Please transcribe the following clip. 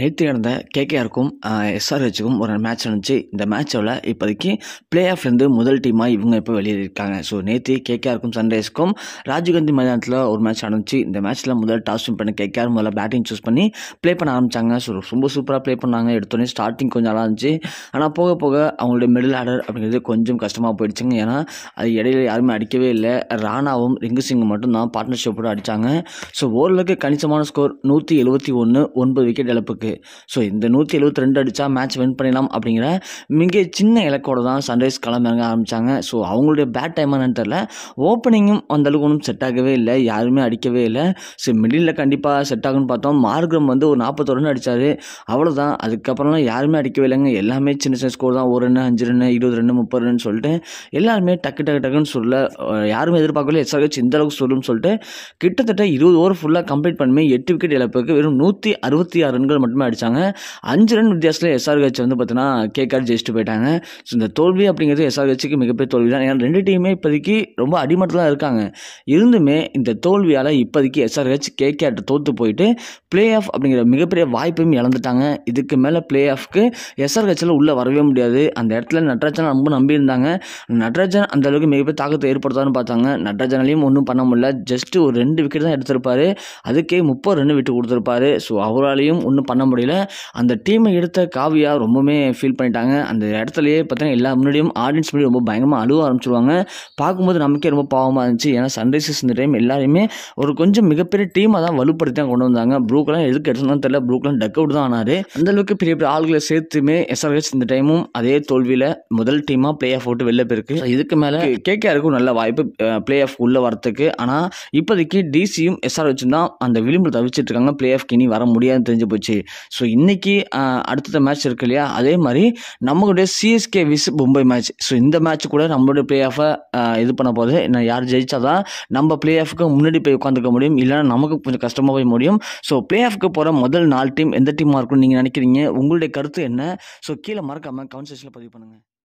நேற்று நடந்த கேகேஆருக்கும் எஸ்ஆர்ஹெச்சுக்கும் ஒரு மேட்ச் நடந்துச்சு இந்த மேட்சோட இப்போதைக்கு பிளே ஆஃப்லேருந்து முதல் டீமாக இவங்க இப்போ வெளியேறியிருக்காங்க ஸோ நேற்று கேகேஆருக்கும் சன்ரைஸ்க்கும் ராஜீவ்காந்தி மைதானத்தில் ஒரு மேட்ச் நடந்துச்சு இந்த மேட்ச்சில் முதல் டாஸ் வின் கே கேகேஆர் முதல்ல பேட்டிங் சூஸ் பண்ணி ப்ளே பண்ண ஆரம்பித்தாங்க ஸோ ரொம்ப சூப்பராக ப்ளே பண்ணாங்க எடுத்தோடனே ஸ்டார்டிங் கொஞ்சம் நல்லா இருந்துச்சு ஆனால் போக போக அவங்களுடைய மிடில் ஆர்டர் அப்படிங்கிறது கொஞ்சம் கஷ்டமாக போயிடுச்சுங்க ஏன்னா அது இடையில யாருமே அடிக்கவே இல்லை ராணாவும் ரிங்கு சிங்கும் மட்டும்தான் பார்ட்னர்ஷிப்போடு அடித்தாங்க ஸோ ஓரளவுக்கு கணிசமான ஸ்கோர் நூற்றி எழுபத்தி ஒன்று ஒன்பது விக்கெட் இழப்புக்கு ஸோ இந்த நூற்றி எழுபத்தி ரெண்டு அடித்தா மேட்ச் வின் பண்ணிடலாம் அப்படிங்கிற மிக சின்ன இலக்கோடு தான் சன்ரைஸ் களம் இறங்க ஆரம்பித்தாங்க ஸோ அவங்களுடைய பேட் டைம் என்னன்னு தெரில ஓப்பனிங்கும் அந்தளவுக்கு ஒன்றும் செட் ஆகவே இல்லை யாருமே அடிக்கவே இல்லை ஸோ மிடில் கண்டிப்பாக செட் ஆகும்னு பார்த்தோம் மார்க்ரம் வந்து ஒரு நாற்பத்தொரு ரன் அடித்தார் அவ்வளோதான் அதுக்கப்புறம்லாம் யாருமே அடிக்கவே இல்லைங்க எல்லாமே சின்ன சின்ன ஸ்கோர் தான் ஒரு ரன் அஞ்சு ரன் இருபது ரன் முப்பது ரன்னு சொல்லிட்டு எல்லாருமே டக்கு டக்கு டக்குன்னு சொல்ல யாருமே எதிர்பார்க்கல எஸ்ஆர்ஹெச் இந்த அளவுக்கு சொல்லும்னு சொல்லிட்டு கிட்டத்தட்ட இருபது ஓவர் ஃபுல்லாக கம்ப்ளீட் பண்ணுமே எட்டு விக்கெட் இழப்புக்கு வெறும் நூற்றி அறுபத்தி ஆறு ரன்கள் மட்டும் மட்டுமே அடித்தாங்க அஞ்சு ரன் வித்தியாசத்தில் எஸ்ஆர்ஹெச் வந்து பார்த்தீங்கன்னா கேஆர் ஜெயிச்சுட்டு போயிட்டாங்க ஸோ இந்த தோல்வி அப்படிங்கிறது எஸ்ஆர்ஹெச்சுக்கு மிகப்பெரிய தோல்வி தான் ஏன்னா ரெண்டு டீமே இப்போதைக்கு ரொம்ப அடிமட்டத்தில் இருக்காங்க இருந்துமே இந்த தோல்வியால் இப்போதைக்கு எஸ்ஆர்ஹெச் கேகேஆர்ட்ட தோற்று போயிட்டு பிளே ஆஃப் அப்படிங்கிற மிகப்பெரிய வாய்ப்பையும் இழந்துட்டாங்க இதுக்கு மேலே பிளே ஆஃப்க்கு எஸ்ஆர்ஹெச்சில் உள்ளே வரவே முடியாது அந்த இடத்துல நட்ராஜன் ரொம்ப நம்பியிருந்தாங்க நட்ராஜன் அந்த அளவுக்கு மிகப்பெரிய தாக்கத்தை ஏற்படுத்தான்னு பார்த்தாங்க நட்ராஜனாலையும் ஒன்றும் பண்ண முடியல ஜஸ்ட்டு ஒரு ரெண்டு விக்கெட் தான் எடுத்திருப்பாரு அதுக்கே முப்பது ரன் விட்டு கொடுத்துருப்பாரு ஸோ அவராலையும் ஒன்றும் பண்ண பண்ண முடியல அந்த டீமை எடுத்த காவியா ரொம்பவுமே ஃபீல் பண்ணிட்டாங்க அந்த இடத்துலையே பார்த்தீங்கன்னா எல்லா முன்னாடியும் ஆடியன்ஸ் முன்னாடி ரொம்ப பயங்கரமாக அழுவ ஆரம்பிச்சிருவாங்க பார்க்கும்போது நமக்கே ரொம்ப பாவமாக இருந்துச்சு ஏன்னா சன்ரைசர்ஸ் இந்த டைம் எல்லாருமே ஒரு கொஞ்சம் மிகப்பெரிய டீமாக தான் வலுப்படுத்தி தான் கொண்டு வந்தாங்க ப்ரூக்கெல்லாம் எதுக்கு எடுத்துன்னு தெரியல ப்ரூக்லாம் டக் அவுட் தான் ஆனார் அளவுக்கு பெரிய பெரிய ஆள்களை சேர்த்துமே எஸ்ஆர்ஹெச் இந்த டைமும் அதே தோல்வியில் முதல் டீமாக பிளே ஆஃப் போட்டு வெளில போயிருக்கு இதுக்கு மேலே கேகேஆருக்கும் நல்ல வாய்ப்பு பிளே ஆஃப் உள்ளே வரத்துக்கு ஆனால் இப்போதைக்கு டிசியும் எஸ்ஆர்ஹெச்சும் தான் அந்த விளிம்பு தவிச்சிட்டு இருக்காங்க பிளே ஆஃப் கினி வர முடியாதுன்னு தெரிஞ்சு போச்சு ஸோ இன்றைக்கி அடுத்த மேட்ச் இருக்கு இல்லையா அதே மாதிரி நம்மளுடைய CSK vs Mumbai match so இந்த மேட்ச் கூட நம்மளுடைய பிளே ஆஃபை இது பண்ண போகுது நான் யார் ஜெயிச்சா தான் நம்ம பிளே ஆஃபுக்கு முன்னாடி போய் உட்காந்துக்க முடியும் இல்லைனா நமக்கு கொஞ்சம் கஷ்டமாக போய் முடியும் ஸோ பிளே ஆஃப்க்கு போகிற முதல் நாலு டீம் எந்த டீமாக இருக்கும்னு நீங்கள் நினைக்கிறீங்க உங்களுடைய கருத்து என்ன ஸோ கீழே மறக்காமல் கவுன்சிலேஷனில் பதிவு பண்ணுங்கள்